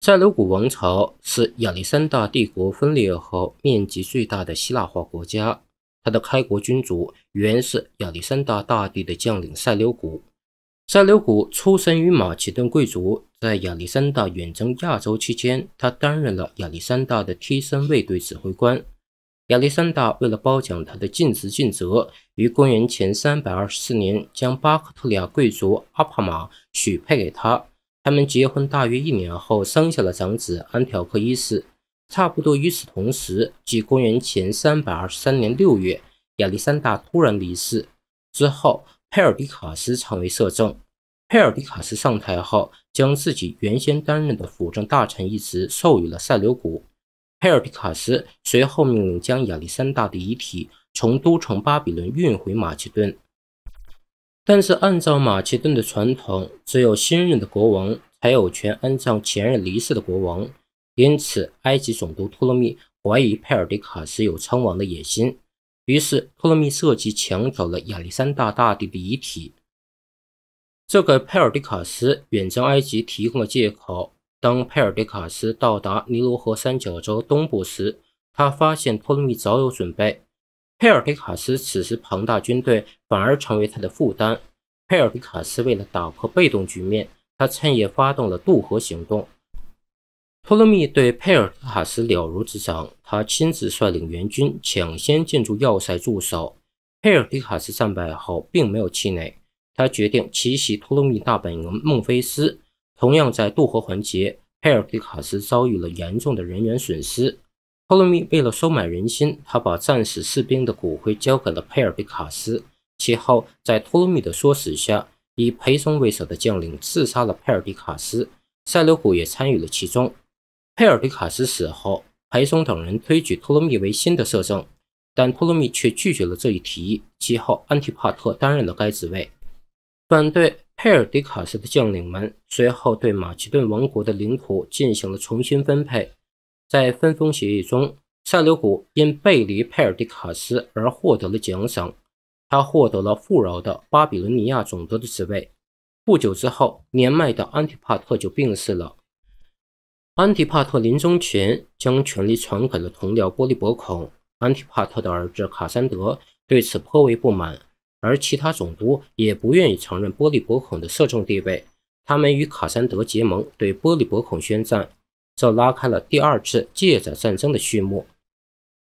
塞琉古王朝是亚历山大帝国分裂后面积最大的希腊化国家。它的开国君主原是亚历山大大帝的将领塞琉古。塞琉古出身于马其顿贵族，在亚历山大远征亚洲期间，他担任了亚历山大的贴身卫队指挥官。亚历山大为了褒奖他的尽职尽责，于公元前三百二十四年将巴克特利亚贵族阿帕玛许配给他。他们结婚大约一年后，生下了长子安条克一世。差不多与此同时，即公元前三百二十三年六月，亚历山大突然离世。之后，佩尔迪卡斯成为摄政。佩尔迪卡斯上台后，将自己原先担任的辅政大臣一职授予了塞琉古。佩尔迪卡斯随后命令将亚历山大的遗体从都城巴比伦运回马其顿。但是，按照马其顿的传统，只有新任的国王才有权安葬前任离世的国王。因此，埃及总督托勒密怀疑佩尔迪卡斯有称王的野心，于是托勒密设计抢走了亚历山大大帝的遗体。这给佩尔迪卡斯远征埃及提供了借口。当佩尔迪卡斯到达尼罗河三角洲东部时，他发现托勒密早有准备。佩尔皮卡斯此时庞大军队反而成为他的负担。佩尔皮卡斯为了打破被动局面，他趁夜发动了渡河行动。托勒密对佩尔提卡斯了如指掌，他亲自率领援军抢先进驻要塞驻守。佩尔皮卡斯战败后并没有气馁，他决定奇袭托勒密大本营孟菲斯。同样在渡河环节，佩尔皮卡斯遭遇了严重的人员损失。托勒密为了收买人心，他把战死士兵的骨灰交给了佩尔比卡斯。其后，在托勒密的唆使下，以裴松为首的将领刺杀了佩尔比卡斯，塞琉古也参与了其中。佩尔比卡斯死后，裴松等人推举托勒密为新的摄政，但托勒密却拒绝了这一提议。其后，安提帕特担任了该职位。反对佩尔迪卡斯的将领们随后对马其顿王国的领土进行了重新分配。在分封协议中，塞琉古因背离佩尔迪卡斯而获得了奖赏，他获得了富饶的巴比伦尼亚总督的职位。不久之后，年迈的安提帕特就病逝了。安提帕特临终前将权力传给了同僚波利伯孔。安提帕特的儿子卡山德对此颇为不满，而其他总督也不愿意承认波利伯孔的摄政地位，他们与卡山德结盟，对波利伯孔宣战。这拉开了第二次借债战争的序幕。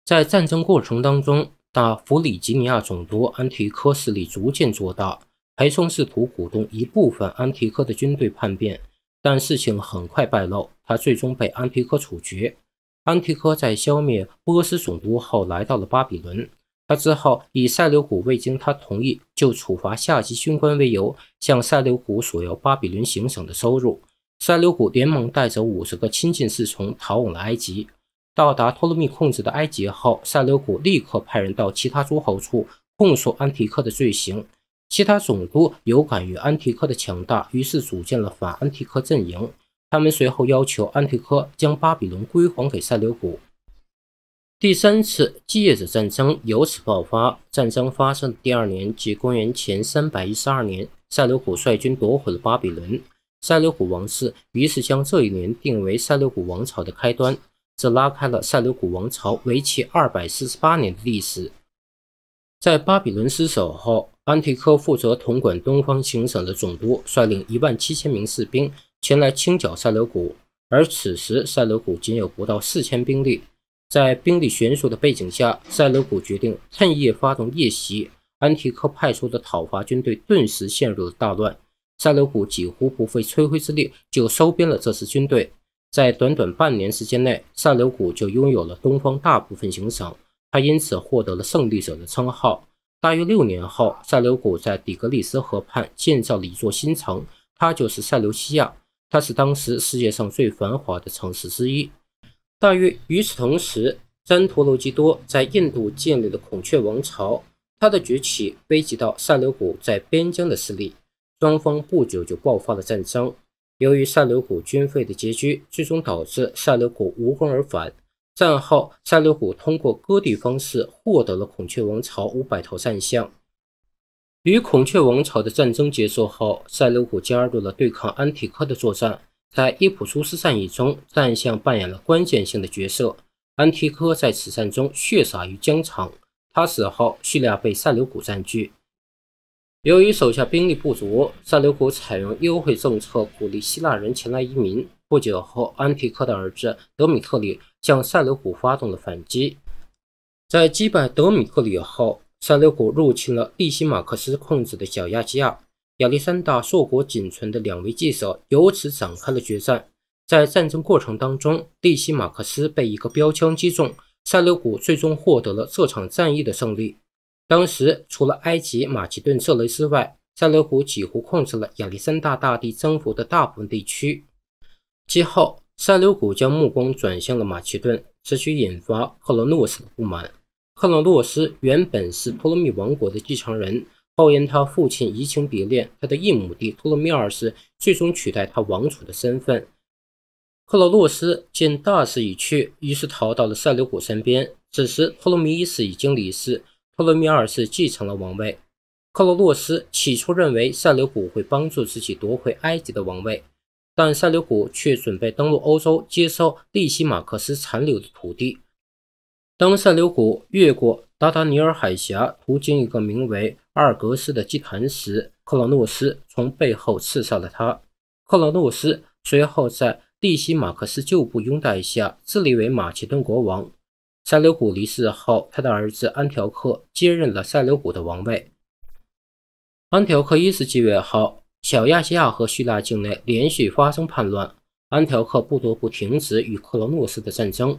在战争过程当中，大弗里吉尼亚总督安提柯势力逐渐做大，还松试图鼓动一部分安提柯的军队叛变，但事情很快败露，他最终被安提柯处决。安提柯在消灭波斯总督后，来到了巴比伦，他只好以塞琉古未经他同意就处罚下级军官为由，向塞琉古索要巴比伦行省的收入。塞琉古联盟带着五十个亲近侍从，逃往了埃及。到达托勒密控制的埃及后，塞琉古立刻派人到其他诸侯处控诉安提柯的罪行。其他总督有感于安提柯的强大，于是组建了反安提柯阵营。他们随后要求安提柯将巴比伦归还给塞琉古。第三次继业者战争由此爆发。战争发生的第二年，即公元前三百一十二年，塞琉古率军夺回了巴比伦。塞琉古王室于是将这一年定为塞琉古王朝的开端，这拉开了塞琉古王朝为期二百四十八年的历史。在巴比伦失守后，安提柯负责统管东方行省的总督率领一万七千名士兵前来清剿塞琉古，而此时塞琉古仅有不到四千兵力。在兵力悬殊的背景下，塞琉古决定趁夜发动夜袭，安提柯派出的讨伐军队顿时陷入了大乱。塞琉古几乎不费吹灰之力就收编了这支军队，在短短半年时间内，塞琉古就拥有了东方大部分行省，他因此获得了胜利者的称号。大约六年后，塞琉古在底格里斯河畔建造了一座新城，它就是塞琉西亚，它是当时世界上最繁华的城市之一。大约与此同时，詹陀罗基多在印度建立了孔雀王朝，他的崛起危及到塞琉古在边疆的势力。双方不久就爆发了战争。由于塞琉古军费的拮据，最终导致塞琉古无功而返。战后，塞琉古通过割地方式获得了孔雀王朝五百头战象。与孔雀王朝的战争结束后，塞琉古加入了对抗安提柯的作战。在伊普苏斯战役中，战象扮演了关键性的角色。安提柯在此战中血洒于疆场。他死后，叙利亚被塞琉古占据。由于手下兵力不足，塞琉古采用优惠政策鼓励希腊人前来移民。不久后，安提柯的儿子德米特里向塞琉古发动了反击。在击败德米特里后，塞琉古入侵了利西马克斯控制的小亚细亚。亚历山大硕果仅存的两位继者由此展开了决战。在战争过程当中，利西马克斯被一个标枪击中，塞琉古最终获得了这场战役的胜利。当时，除了埃及、马其顿、色雷斯外，塞琉古几乎控制了亚历山大大帝征服的大部分地区。之后，塞琉古将目光转向了马其顿，此举引发克罗诺斯的不满。克罗诺斯原本是托罗米王国的继承人，后因他父亲移情别恋，他的异母弟托勒密尔世最终取代他王储的身份。克罗诺斯见大势已去，于是逃到了塞琉古身边。此时，托洛米世已经离世。托勒密二世继承了王位。克洛斯起初认为塞留古会帮助自己夺回埃及的王位，但塞留古却准备登陆欧洲，接收利西马克斯残留的土地。当塞留古越过达达尼尔海峡，途经一个名为阿尔格斯的祭坛时，克洛诺斯从背后刺杀了他。克洛诺斯随后在利西马克斯旧部拥戴下，自立为马其顿国王。塞琉古离世后，他的儿子安条克接任了塞琉古的王位。安条克一世继位后，小亚细亚和叙利亚境内连续发生叛乱，安条克不得不停止与克罗诺斯的战争。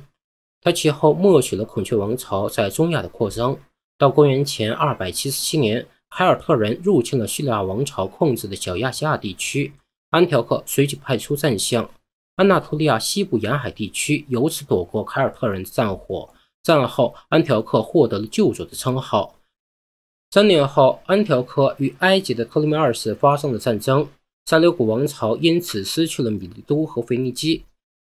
他其后默许了孔雀王朝在中亚的扩张。到公元前277年，凯尔特人入侵了叙利亚王朝控制的小亚细亚地区，安条克随即派出战象。安纳托利亚西部沿海地区由此躲过凯尔特人的战火。战后，安条克获得了救主的称号。三年后，安条克与埃及的托勒密二世发生了战争，塞琉古王朝因此失去了米利都和腓尼基。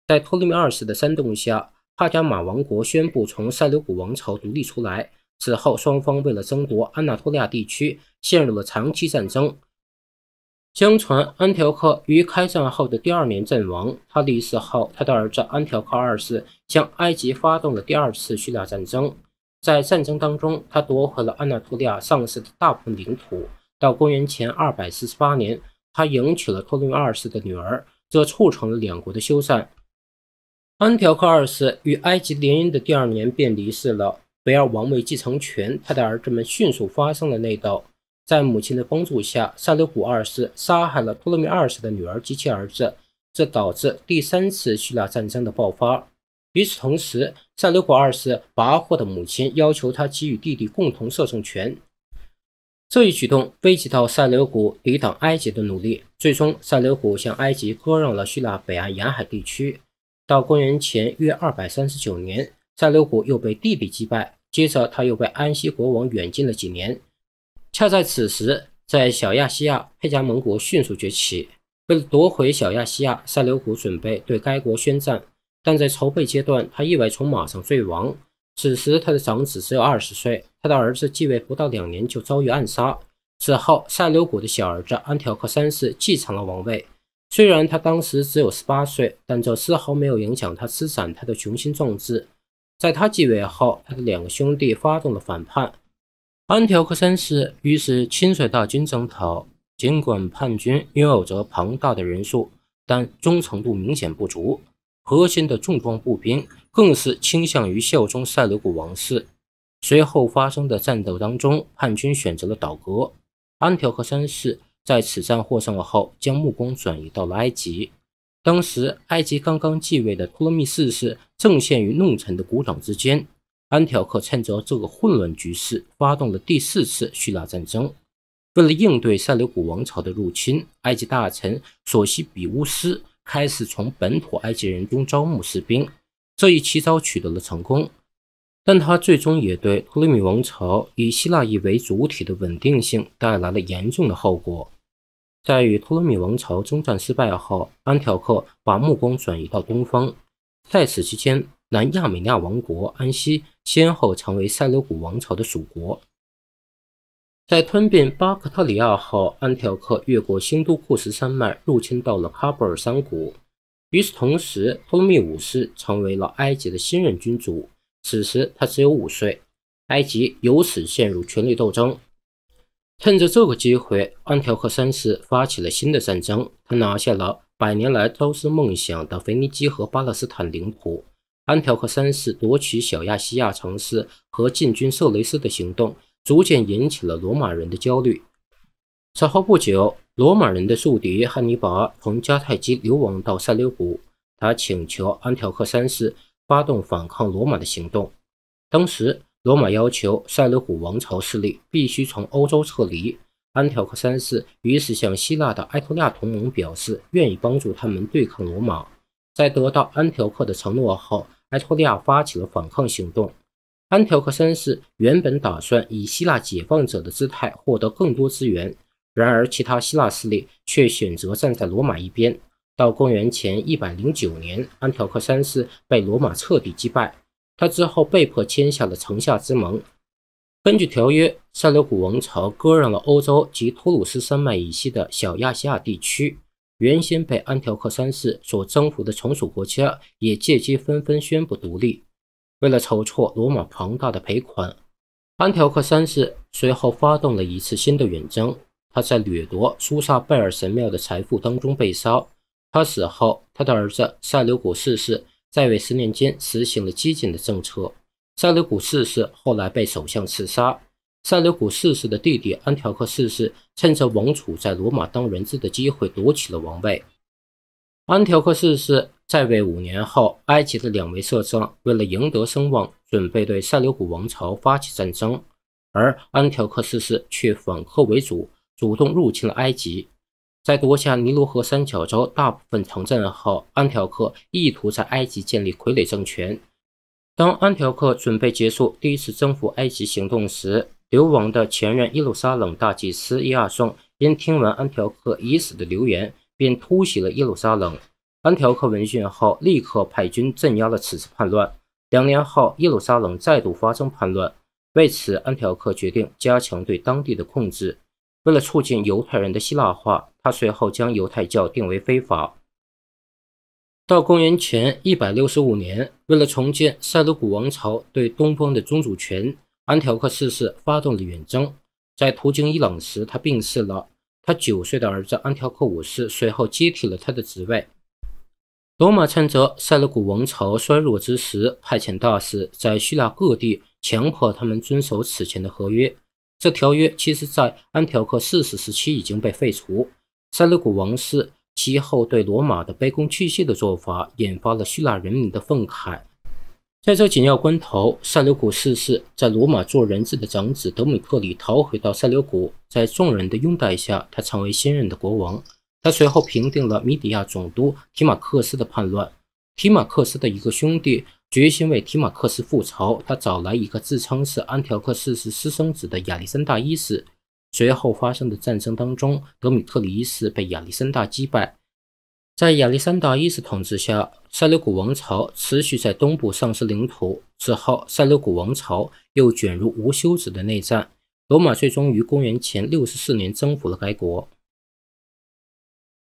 在托勒密二世的煽动下，帕加马王国宣布从塞琉古王朝独立出来。此后，双方为了争夺安纳托利亚地区，陷入了长期战争。相传安条克于开战后的第二年阵亡。他离世后，他的儿子安条克二世向埃及发动了第二次叙利亚战争。在战争当中，他夺回了安纳托利亚上世的大部分领土。到公元前248年，他迎娶了托勒密二世的女儿，这促成了两国的修缮。安条克二世与埃及联姻的第二年便离世了，贝尔王位继承权，他的儿子们迅速发生了内斗。在母亲的帮助下，塞留古二世杀害了托勒密二世的女儿及其儿子，这导致第三次叙利亚战争的爆发。与此同时，塞留古二世跋扈的母亲要求他给予弟弟共同摄政权，这一举动危及到塞留古抵挡埃及的努力。最终，塞留古向埃及割让了叙利亚北岸沿海地区。到公元前约二百三十九年，塞留古又被弟弟击败，接着他又被安息国王远禁了几年。恰在此时，在小亚细亚佩加蒙国迅速崛起。为了夺回小亚细亚，塞琉古准备对该国宣战。但在筹备阶段，他意外从马上坠亡。此时，他的长子只有二十岁，他的儿子继位不到两年就遭遇暗杀。此后，塞琉古的小儿子安条克三世继承了王位。虽然他当时只有十八岁，但这丝毫没有影响他施展他的雄心壮志。在他继位后，他的两个兄弟发动了反叛。安条克三世于是亲率大军征讨，尽管叛军拥有着庞大的人数，但忠诚度明显不足，核心的重装步兵更是倾向于效忠塞勒古王室。随后发生的战斗当中，叛军选择了倒戈。安条克三世在此战获胜了后，将目光转移到了埃及。当时，埃及刚刚继位的托勒密四世正陷于弄臣的鼓掌之间。安条克趁着这个混乱局势，发动了第四次叙拉战争。为了应对塞琉古王朝的入侵，埃及大臣索西比乌斯开始从本土埃及人中招募士兵。这一奇招取得了成功，但他最终也对托勒密王朝以希腊裔为主体的稳定性带来了严重的后果。在与托勒密王朝征战失败后，安条克把目光转移到东方。在此期间，南亚美尼亚王国安息先后成为塞琉古王朝的属国。在吞并巴克特里亚后，安条克越过新都库什山脉，入侵到了喀布尔山谷。与此同时，托勒密五世成为了埃及的新任君主，此时他只有五岁。埃及由此陷入权力斗争。趁着这个机会，安条克三世发起了新的战争，他拿下了百年来朝思暮想的腓尼基和巴勒斯坦领土。安条克三世夺取小亚细亚城市和进军色雷斯的行动，逐渐引起了罗马人的焦虑。此后不久，罗马人的宿敌汉尼拔从迦太基流亡到塞琉古，他请求安条克三世发动反抗罗马的行动。当时，罗马要求塞琉古王朝势力必须从欧洲撤离，安条克三世于是向希腊的埃托利亚同盟表示愿意帮助他们对抗罗马。在得到安条克的承诺后，埃托利亚发起了反抗行动。安条克三世原本打算以希腊解放者的姿态获得更多资源，然而其他希腊势力却选择站在罗马一边。到公元前109年，安条克三世被罗马彻底击败，他之后被迫签下了城下之盟。根据条约，塞琉古王朝割让了欧洲及托鲁斯山脉以西的小亚细亚地区。原先被安条克三世所征服的从属国家，也借机纷纷宣布独立。为了筹措罗马庞大的赔款，安条克三世随后发动了一次新的远征。他在掠夺苏萨贝尔神庙的财富当中被杀。他死后，他的儿子塞琉古四世在位十年间实行了激进的政策。塞琉古四世后来被首相刺杀。塞琉古四世的弟弟安条克四世，趁着王储在罗马当人质的机会，夺取了王位。安条克四世在位五年后，埃及的两位摄政为了赢得声望，准备对塞琉古王朝发起战争，而安条克四世却反客为主，主动入侵了埃及。在夺下尼罗河三角洲大部分城镇后，安条克意图在埃及建立傀儡政权。当安条克准备结束第一次征服埃及行动时，流亡的前任耶路撒冷大祭司亚宋，因听闻安条克已死的流言，便突袭了耶路撒冷。安条克闻讯后，立刻派军镇压了此次叛乱。两年后，耶路撒冷再度发生叛乱，为此，安条克决定加强对当地的控制。为了促进犹太人的希腊化，他随后将犹太教定为非法。到公元前一百六十五年，为了重建塞鲁古王朝对东方的宗主权。安条克四世发动了远征，在途经伊朗时，他病逝了。他九岁的儿子安条克五世随后接替了他的职位。罗马趁着塞勒古王朝衰弱之时，派遣大使在希腊各地强迫他们遵守此前的合约。这条约其实，在安条克四世时期已经被废除。塞勒古王室其后对罗马的卑躬屈膝的做法，引发了希腊人民的愤慨。在这紧要关头，塞琉古四世在罗马做人质的长子德米特里逃回到塞琉古，在众人的拥戴下，他成为新任的国王。他随后平定了米底亚总督提马克斯的叛乱。提马克斯的一个兄弟决心为提马克斯复仇，他找来一个自称是安条克四世私生子的亚历山大一世。随后发生的战争当中，德米特里一世被亚历山大击败。在亚历山大一世统治下，塞琉古王朝持续在东部丧失领土。之后，塞琉古王朝又卷入无休止的内战，罗马最终于公元前六十四年征服了该国。